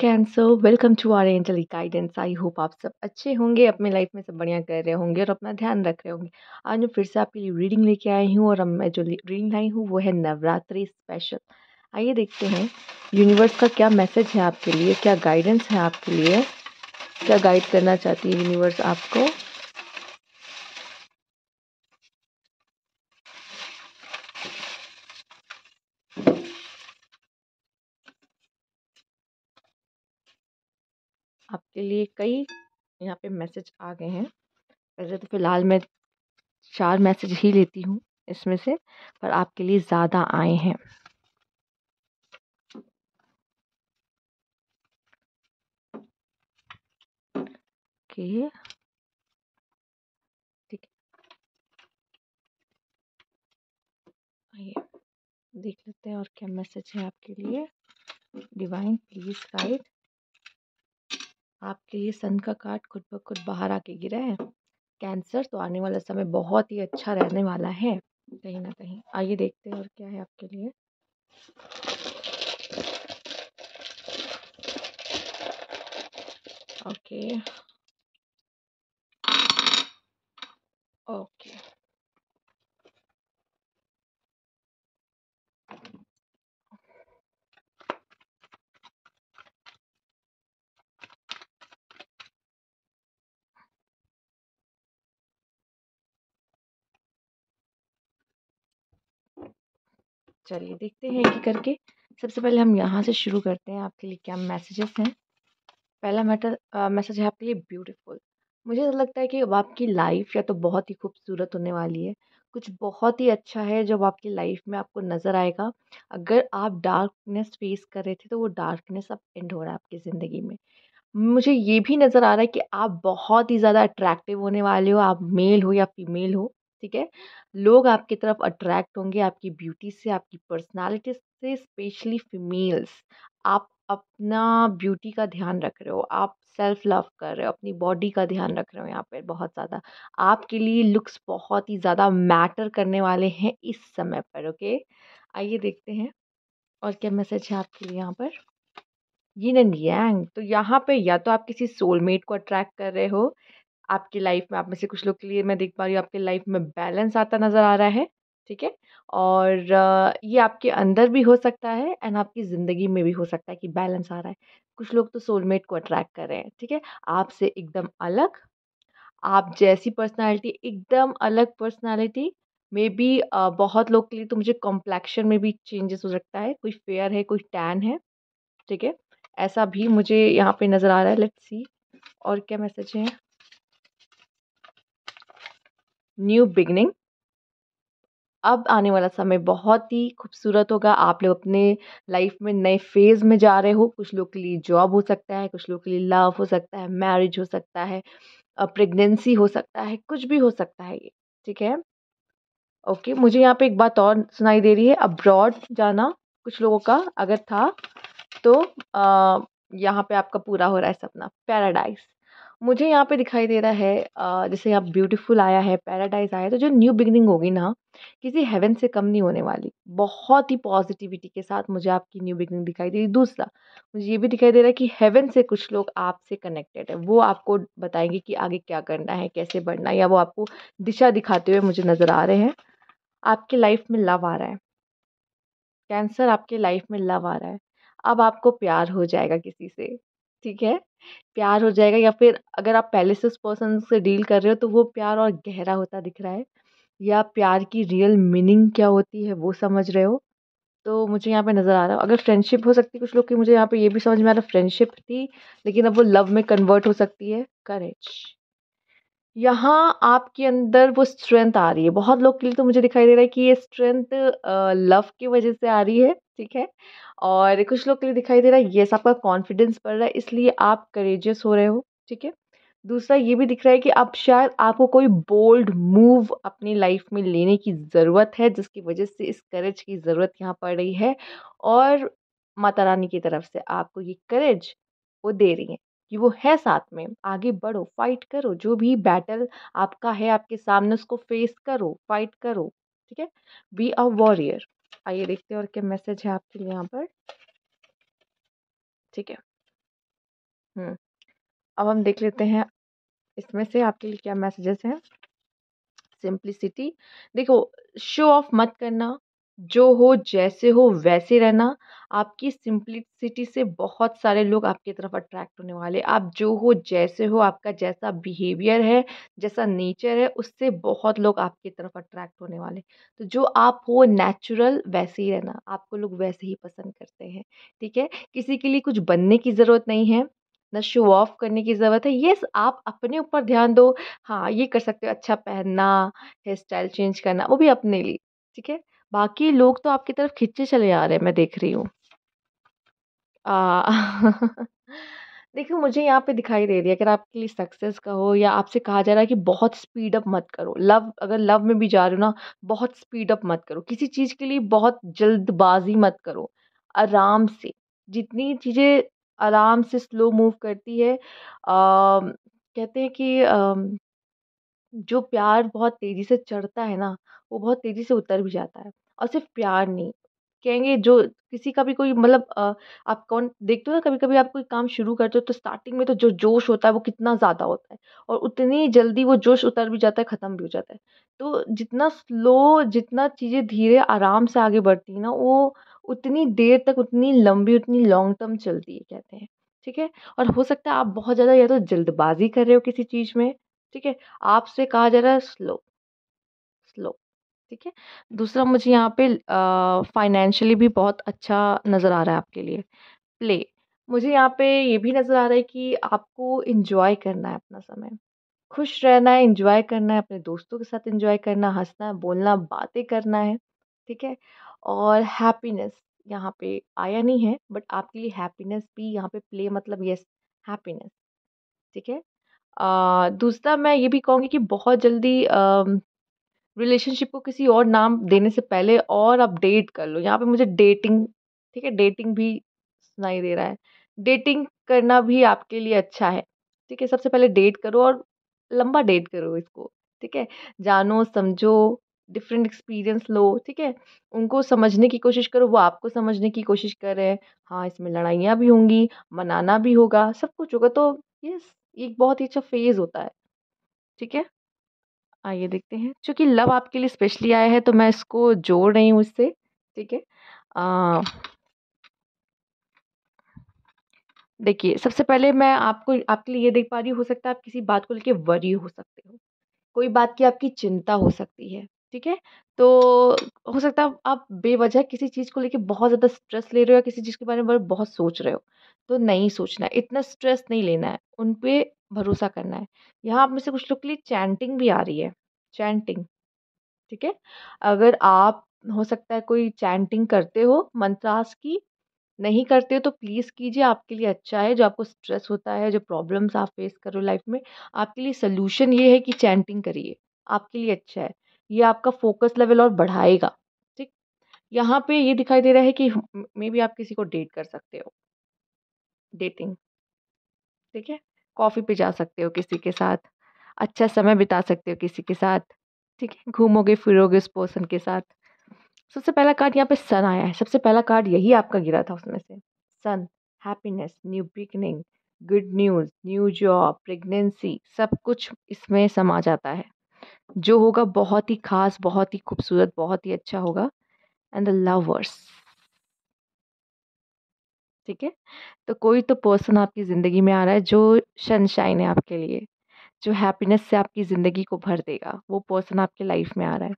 Cancer welcome to our angel guidance I hope आप सब अच्छे होंगे अपने लाइफ में सब बढ़िया कर रहे होंगे और अपना ध्यान रख रहे होंगे आज मैं फिर से आपके लिए रीडिंग लेके आई हूँ और अब मैं जो रीडिंग लाई हूँ वो है नवरात्रि स्पेशल आइए देखते हैं यूनिवर्स का क्या मैसेज है आपके लिए क्या गाइडेंस है आपके लिए क्या गाइड करना चाहती है यूनिवर्स आपको के लिए कई यहाँ पे मैसेज आ गए हैं वैसे तो फ़िलहाल मैं चार मैसेज ही लेती हूँ इसमें से पर आपके लिए ज़्यादा आए हैं ओके ठीक आइए देख लेते हैं और क्या मैसेज है आपके लिए डिवाइन प्लीज़ राइट आपके लिए सन का कार्ड खुद ब खुद बाहर आके गिरा है कैंसर तो आने वाला समय बहुत ही अच्छा रहने वाला है कहीं ना कहीं आइए देखते हैं और क्या है आपके लिए ओके okay. चलिए देखते हैं एक करके सबसे पहले हम यहाँ से शुरू करते हैं आपके लिए क्या मैसेजेस हैं पहला मैटर मैसेज है आपके लिए ब्यूटीफुल मुझे तो लगता है कि अब आपकी लाइफ या तो बहुत ही खूबसूरत होने वाली है कुछ बहुत ही अच्छा है जब आपकी लाइफ में आपको नज़र आएगा अगर आप डार्कनेस फेस कर रहे थे तो वो डार्कनेस अब एंड हो रहा है आपकी ज़िंदगी में मुझे ये भी नज़र आ रहा है कि आप बहुत ही ज़्यादा अट्रैक्टिव होने वाले हो आप मेल हो या फीमेल हो ठीक है लोग आपकी तरफ अट्रैक्ट होंगे आपकी ब्यूटी से आपकी पर्सनालिटी से स्पेशली फीमेल्स आप अपना ब्यूटी का ध्यान रख रहे हो आप सेल्फ लव कर रहे हो अपनी बॉडी का ध्यान रख रहे हो यहाँ पर बहुत ज़्यादा आपके लिए लुक्स बहुत ही ज़्यादा मैटर करने वाले हैं इस समय पर ओके आइए देखते हैं और क्या मैसेज है आपके लिए यहाँ पर यिन एंड यांग तो यहाँ पे या तो आप किसी सोलमेट को अट्रैक्ट कर रहे हो आपकी लाइफ में आप में से कुछ लोग के लिए मैं देख पा रही हूँ आपके लाइफ में बैलेंस आता नज़र आ रहा है ठीक है और ये आपके अंदर भी हो सकता है एंड आपकी ज़िंदगी में भी हो सकता है कि बैलेंस आ रहा है कुछ लोग तो सोलमेट को अट्रैक्ट कर रहे हैं ठीक है आपसे एकदम अलग आप जैसी पर्सनालिटी एकदम अलग पर्सनालिटी मे बी बहुत लोग के लिए तो मुझे कॉम्प्लेक्शन में भी चेंजेस हो सकता है कोई फेयर है कोई टैन है ठीक है ऐसा भी मुझे यहाँ पे नज़र आ रहा है लेट्स सी और क्या मैसेज है न्यू बिगनिंग अब आने वाला समय बहुत ही खूबसूरत होगा आप लोग अपने लाइफ में नए फेज़ में जा रहे हो कुछ लोग के लिए जॉब हो सकता है कुछ लोग के लिए लव हो सकता है मैरिज हो सकता है प्रेगनेंसी हो सकता है कुछ भी हो सकता है ये ठीक है ओके मुझे यहाँ पे एक बात और सुनाई दे रही है अब्रॉड जाना कुछ लोगों का अगर था तो यहाँ पे आपका पूरा हो रहा है सपना पैराडाइज मुझे यहाँ पे दिखाई दे रहा है जैसे यहाँ ब्यूटीफुल आया है पैराडाइज आया है तो जो न्यू बिगनिंग होगी ना किसी हेवन से कम नहीं होने वाली बहुत ही पॉजिटिविटी के साथ मुझे आपकी न्यू बिगनिंग दिखाई दे रही दूसरा मुझे ये भी दिखाई दे रहा है कि हेवन से कुछ लोग आपसे कनेक्टेड है वो आपको बताएंगे कि आगे क्या करना है कैसे बढ़ना है या वो आपको दिशा दिखाते हुए मुझे नज़र आ रहे हैं आपके लाइफ में लव आ रहा है कैंसर आपके लाइफ में लव आ रहा है अब आपको प्यार हो जाएगा किसी से ठीक है प्यार हो जाएगा या फिर अगर आप पहले से उस पर्सन से डील कर रहे हो तो वो प्यार और गहरा होता दिख रहा है या प्यार की रियल मीनिंग क्या होती है वो समझ रहे हो तो मुझे यहाँ पे नज़र आ रहा है अगर फ्रेंडशिप हो सकती है कुछ लोग की मुझे यहाँ पे ये भी समझ में आ रहा फ्रेंडशिप थी लेकिन अब वो लव में कन्वर्ट हो सकती है करेज यहाँ आपके अंदर वो स्ट्रेंथ आ रही है बहुत लोग के लिए तो मुझे दिखाई दे रहा है कि ये स्ट्रेंथ लव की वजह से आ रही है ठीक है और कुछ लोग के लिए दिखाई दे रहा है ये आपका कॉन्फिडेंस बढ़ रहा है इसलिए आप करेजियस हो रहे हो ठीक है दूसरा ये भी दिख रहा है कि अब शायद आपको कोई बोल्ड मूव अपनी लाइफ में लेने की ज़रूरत है जिसकी वजह से इस करेज की ज़रूरत यहाँ पड़ रही है और माता रानी की तरफ से आपको ये करेज वो दे रही है कि वो है साथ में आगे बढ़ो फाइट करो जो भी बैटल आपका है आपके सामने उसको फेस करो फाइट करो ठीक है बी अ वॉरियर आइए देखते हैं और क्या मैसेज है आपके लिए यहाँ पर ठीक है हम्म अब हम देख लेते हैं इसमें से आपके लिए क्या मैसेजेस हैं सिंप्लिसिटी देखो शो ऑफ मत करना जो हो जैसे हो वैसे रहना आपकी सिंप्लिसिटी से बहुत सारे लोग आपकी तरफ अट्रैक्ट होने वाले आप जो हो जैसे हो आपका जैसा बिहेवियर है जैसा नेचर है उससे बहुत लोग आपकी तरफ अट्रैक्ट होने वाले तो जो आप हो नेचुरल वैसे ही रहना आपको लोग वैसे ही पसंद करते हैं ठीक है किसी के लिए कुछ बनने की ज़रूरत नहीं है न शो ऑफ करने की ज़रूरत है येस आप अपने ऊपर ध्यान दो हाँ ये कर सकते हो अच्छा पहनना हेयर स्टाइल चेंज करना वो भी अपने लिए ठीक है बाकी लोग तो आपकी तरफ खिंचे चले आ रहे हैं मैं देख रही हूँ देखो मुझे यहाँ पे दिखाई दे रही है अगर आपके लिए सक्सेस का हो या आपसे कहा जा रहा है कि बहुत स्पीड अप मत करो लव अगर लव में भी जा रहे हो ना बहुत स्पीड अप मत करो किसी चीज़ के लिए बहुत जल्दबाजी मत करो आराम से जितनी चीज़ें आराम से स्लो मूव करती है आ, कहते हैं कि आ, जो प्यार बहुत तेज़ी से चढ़ता है ना वो बहुत तेज़ी से उतर भी जाता है और सिर्फ प्यार नहीं कहेंगे जो किसी का भी कोई मतलब आप कौन देखते हो ना कभी कभी आप कोई काम शुरू करते हो तो स्टार्टिंग में तो जो जोश होता है वो कितना ज़्यादा होता है और उतनी जल्दी वो जोश उतर भी जाता है ख़त्म भी हो जाता है तो जितना स्लो जितना चीज़ें धीरे आराम से आगे बढ़ती है ना वो उतनी देर तक उतनी लंबी उतनी लॉन्ग टर्म चलती है कहते हैं ठीक है और हो सकता है आप बहुत ज़्यादा या तो जल्दबाजी कर रहे हो किसी चीज़ में ठीक है आपसे कहा जा रहा है स्लो स्लो ठीक है दूसरा मुझे यहाँ पे फाइनेंशियली भी बहुत अच्छा नज़र आ रहा है आपके लिए प्ले मुझे यहाँ पे ये भी नज़र आ रहा है कि आपको इन्जॉय करना है अपना समय खुश रहना है इन्जॉय करना है अपने दोस्तों के साथ इन्जॉय करना हंसना है बोलना बातें करना है ठीक है और हैप्पीनेस यहाँ पे आया नहीं है बट आपके लिए हैप्पीनेस भी यहाँ पे प्ले मतलब यस हैप्पीनेस ठीक है दूसरा मैं ये भी कहूँगी कि बहुत जल्दी रिलेशनशिप को किसी और नाम देने से पहले और अपडेट कर लो यहाँ पे मुझे डेटिंग ठीक है डेटिंग भी सुनाई दे रहा है डेटिंग करना भी आपके लिए अच्छा है ठीक है सबसे पहले डेट करो और लंबा डेट करो इसको ठीक है जानो समझो डिफरेंट एक्सपीरियंस लो ठीक है उनको समझने की कोशिश करो वो आपको समझने की कोशिश कर रहे हैं हाँ इसमें लड़ाइयाँ भी होंगी मनाना भी होगा सब कुछ होगा तो यस एक बहुत ही अच्छा फेज़ होता है ठीक है आइए देखते हैं क्योंकि लव आपके लिए स्पेशली आया है तो मैं इसको जोड़ रही हूँ इससे ठीक है देखिए सबसे पहले मैं आपको आपके लिए ये देख पा रही हूँ हो सकता है आप किसी बात को लेकर वरी हो सकते हो कोई बात की आपकी चिंता हो सकती है ठीक है तो हो सकता है आप बेवजह किसी चीज़ को लेके बहुत ज़्यादा स्ट्रेस ले रहे हो या किसी चीज़ के बारे में बहुत सोच रहे हो तो नहीं सोचना है इतना स्ट्रेस नहीं लेना है उन पर भरोसा करना है यहाँ आप में से कुछ लोग के लिए चैंटिंग भी आ रही है चैंटिंग ठीक है अगर आप हो सकता है कोई चैंटिंग करते हो मंत्रास की नहीं करते हो तो प्लीज़ कीजिए आपके लिए अच्छा है जो आपको स्ट्रेस होता है जो प्रॉब्लम्स आप फेस करो लाइफ में आपके लिए सल्यूशन ये है कि चैंटिंग करिए आपके लिए अच्छा है ये आपका फोकस लेवल और बढ़ाएगा ठीक यहाँ पे ये दिखाई दे रहा है कि मे बी आप किसी को डेट कर सकते हो डेटिंग ठीक है कॉफ़ी पे जा सकते हो किसी के साथ अच्छा समय बिता सकते हो किसी के साथ ठीक है घूमोगे फिरोगे उस पर्सन के साथ सबसे पहला कार्ड यहाँ पे सन आया है सबसे पहला कार्ड यही आपका गिरा था उसमें से sun happiness new beginning good news new job pregnancy सब कुछ इसमें समा जाता है जो होगा बहुत ही खास बहुत ही खूबसूरत बहुत ही अच्छा होगा एंड द लवर्स ठीक है तो कोई तो पर्सन आपकी ज़िंदगी में आ रहा है जो सनशाइन है आपके लिए जो हैप्पीनेस से आपकी ज़िंदगी को भर देगा वो पर्सन आपके लाइफ में आ रहा है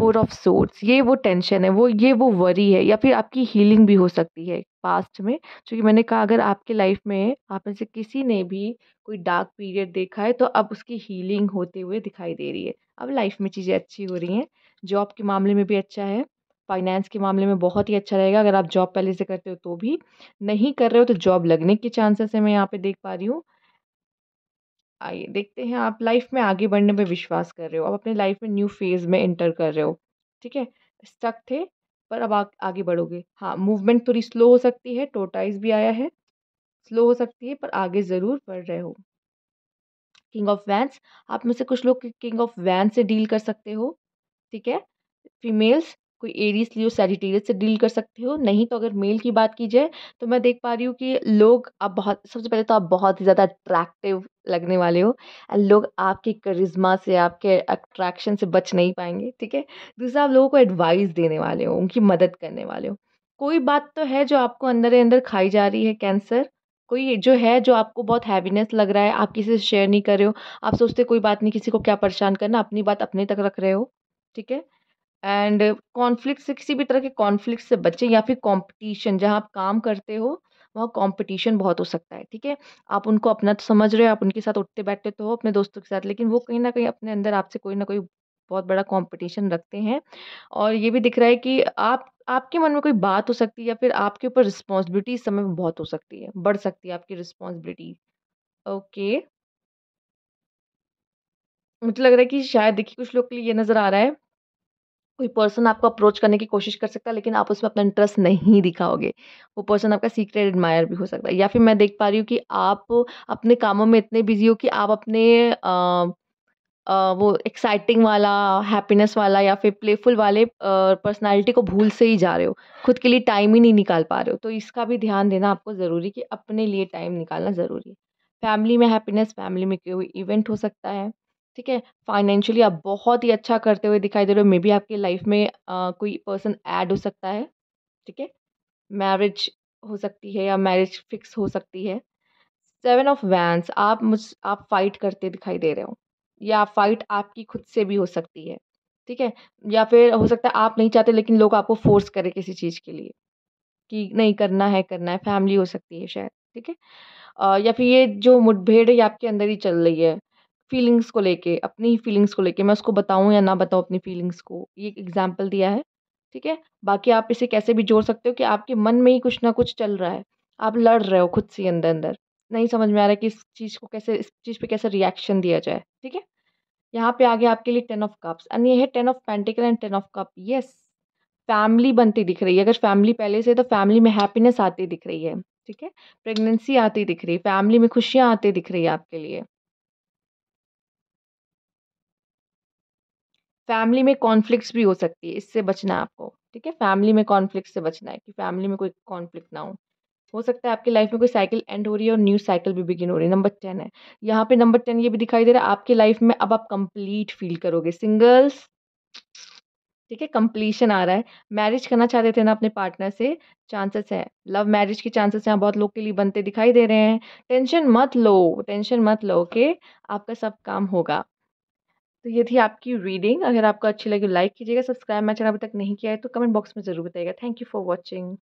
फोर ऑफ सोर्ट्स ये वो टेंशन है वो ये वो वरी है या फिर आपकी हीलिंग भी हो सकती है पास्ट में क्योंकि मैंने कहा अगर आपके लाइफ में आप में से किसी ने भी कोई डार्क पीरियड देखा है तो अब उसकी हीलिंग होते हुए दिखाई दे रही है अब लाइफ में चीज़ें अच्छी हो रही हैं जॉब के मामले में भी अच्छा है फ़ाइनेंस के मामले में बहुत ही अच्छा रहेगा अगर आप जॉब पहले से करते हो तो भी नहीं कर रहे हो तो जॉब लगने के चांसेस है मैं यहाँ पे देख पा रही हूँ आइए देखते हैं आप लाइफ में आगे बढ़ने पे विश्वास कर रहे हो आप अपने लाइफ में न्यू फेज़ में इंटर कर रहे हो ठीक है स्टक थे पर अब आ, आगे बढ़ोगे हाँ मूवमेंट थोड़ी स्लो हो सकती है टोटाइज भी आया है स्लो हो सकती है पर आगे ज़रूर बढ़ रहे हो किंग ऑफ वैंस आप में से कुछ लोग किंग ऑफ वैन से डील कर सकते हो ठीक है फीमेल्स कोई एरीज लियो सेजिटेरियस से डील कर सकते हो नहीं तो अगर मेल की बात की जाए तो मैं देख पा रही हूँ कि लोग आप बहुत सबसे पहले तो आप बहुत ही ज़्यादा अट्रैक्टिव लगने वाले हो एंड लोग आपके करिज्मा से आपके अट्रैक्शन से बच नहीं पाएंगे ठीक है दूसरा आप लोगों को एडवाइस देने वाले हो उनकी मदद करने वाले हो कोई बात तो है जो आपको अंदर ही अंदर खाई जा रही है कैंसर कोई जो है जो आपको बहुत हैवीनेस लग रहा है आप किसी से शेयर नहीं कर रहे हो आप सोचते कोई बात नहीं किसी को क्या परेशान करना अपनी बात अपने तक रख रहे हो ठीक है एंड कॉन्फ्लिक्ट से किसी भी तरह के कॉन्फ्लिक्ट से बचें या फिर कंपटीशन जहां आप काम करते हो वहाँ कंपटीशन बहुत हो सकता है ठीक है आप उनको अपना तो समझ रहे हो आप उनके साथ उठते बैठते तो हो अपने दोस्तों के साथ लेकिन वो कहीं ना कहीं अपने अंदर आपसे कोई ना कोई बहुत बड़ा कंपटीशन रखते हैं और ये भी दिख रहा है कि आप आपके मन में कोई बात हो सकती है या फिर आपके ऊपर रिस्पॉन्सिबिलिटी इस समय बहुत हो सकती है बढ़ सकती है आपकी रिस्पॉन्सिबिलिटी ओके मुझे लग रहा है कि शायद देखिए कुछ लोग के लिए ये नज़र आ रहा है कोई पर्सन आपको अप्रोच करने की कोशिश कर सकता है लेकिन आप उसमें अपना इंटरेस्ट नहीं दिखाओगे वो पर्सन आपका सीक्रेट एडमायर भी हो सकता है या फिर मैं देख पा रही हूँ कि आप अपने कामों में इतने बिजी हो कि आप अपने आ, आ, वो एक्साइटिंग वाला हैप्पीनेस वाला या फिर प्लेफुल वाले पर्सनालिटी को भूल से ही जा रहे हो खुद के लिए टाइम ही नहीं निकाल पा रहे हो तो इसका भी ध्यान देना आपको ज़रूरी कि अपने लिए टाइम निकालना ज़रूरी है फैमिली में हैप्पीनेस फैमिली में कोई इवेंट हो सकता है ठीक है फाइनेंशियली आप बहुत ही अच्छा करते हुए दिखाई दे रहे हो मे बी आपकी लाइफ में आ, कोई पर्सन ऐड हो सकता है ठीक है मैरिज हो सकती है या मैरिज फिक्स हो सकती है सेवन ऑफ वैंस आप मुझ आप फाइट करते दिखाई दे रहे हो या फाइट आपकी खुद से भी हो सकती है ठीक है या फिर हो सकता है आप नहीं चाहते लेकिन लोग आपको फोर्स करें किसी चीज़ के लिए कि नहीं करना है करना है फैमिली हो सकती है शायद ठीक है या फिर ये जो मुठभेड़ है ये आपके अंदर ही चल रही है फीलिंग्स को लेके अपनी फीलिंग्स को लेके मैं उसको बताऊँ या ना बताऊँ अपनी फीलिंग्स को ये एक एग्जाम्पल दिया है ठीक है बाकी आप इसे कैसे भी जोड़ सकते हो कि आपके मन में ही कुछ ना कुछ चल रहा है आप लड़ रहे हो खुद से अंदर अंदर नहीं समझ में आ रहा है कि इस चीज़ को कैसे इस चीज़ पे कैसे रिएक्शन दिया जाए ठीक है यहाँ पे गया आपके लिए टेन ऑफ कप्स एंड ये है ten of pentacle and ten of cup yes family बनती दिख रही है अगर फैमिली पहले से तो फैमिली में हैप्पीनेस आती दिख रही है ठीक है प्रेगनेंसी आती दिख रही है फैमिली में खुशियाँ आती दिख रही है आपके लिए फैमिली में कॉन्फ्लिक्ट्स भी हो सकती है इससे बचना है आपको ठीक है फैमिली में कॉन्फ्लिक्ट से बचना है कि फैमिली में कोई कॉन्फ्लिक्ट ना हो हो सकता है आपकी लाइफ में कोई साइकिल एंड हो रही है और न्यू साइकिल भी बिगिन हो रही है नंबर टेन है यहाँ पे नंबर टेन ये भी दिखाई दे रहा है आपकी लाइफ में अब आप कंप्लीट फील करोगे सिंगल्स ठीक है कंप्लीशन आ रहा है मैरिज करना चाहते थे ना अपने पार्टनर से चांसेस है लव मैरिज के चांसेस यहाँ बहुत लोग के लिए बनते दिखाई दे रहे हैं टेंशन मत लो टेंशन मत लो के आपका सब काम होगा तो ये थी आपकी रीडिंग अगर आपको अच्छी लगी लाइक कीजिएगा सब्सक्राइब मैं चैनल अभी तक नहीं किया है तो कमेंट बॉक्स में ज़रूर बताइएगा थैंक यू फॉर वॉचिंग